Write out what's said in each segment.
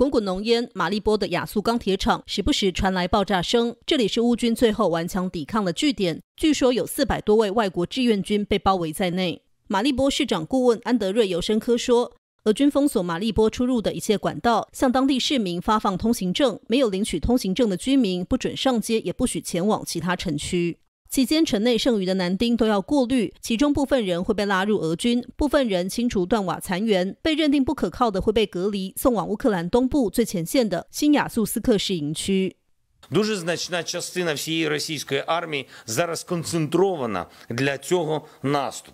滚滚浓烟，马利波的亚速钢铁厂时不时传来爆炸声。这里是乌军最后顽强抵抗的据点，据说有四百多位外国志愿军被包围在内。马利波市长顾问安德瑞尤申科说，俄军封锁马利波出入的一切管道，向当地市民发放通行证，没有领取通行证的居民不准上街，也不许前往其他城区。期间，城内剩余的男丁都要过滤，其中部分人会被拉入俄军，部分人清除断瓦残垣，被认定不可靠的会被隔离，送往乌克兰东部最前线的新亚速斯克市营区。Дуже значна частина всієї російської армії зараз концентрована для цього наступу.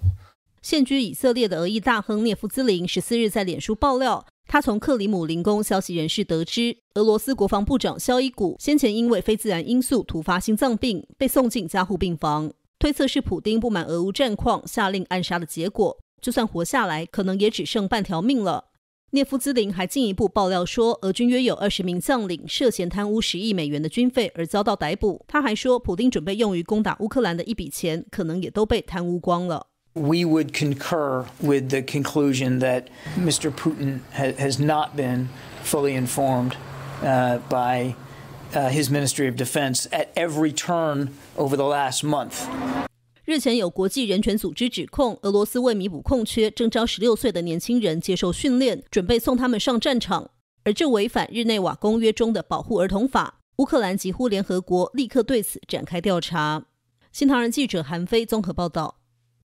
现居以色列的俄裔大亨涅夫兹林十四日在脸书爆料。他从克里姆林宫消息人士得知，俄罗斯国防部长肖伊古先前因为非自然因素突发心脏病，被送进加护病房。推测是普丁不满俄乌战况，下令暗杀的结果。就算活下来，可能也只剩半条命了。涅夫兹林还进一步爆料说，俄军约有二十名将领涉嫌贪污十亿美元的军费而遭到逮捕。他还说，普丁准备用于攻打乌克兰的一笔钱，可能也都被贪污光了。We would concur with the conclusion that Mr. Putin has not been fully informed by his Ministry of Defense at every turn over the last month. 日前有国际人权组织指控，俄罗斯为弥补空缺，征召16岁的年轻人接受训练，准备送他们上战场，而这违反日内瓦公约中的保护儿童法。乌克兰几乎联合国立刻对此展开调查。新唐人记者韩飞综合报道。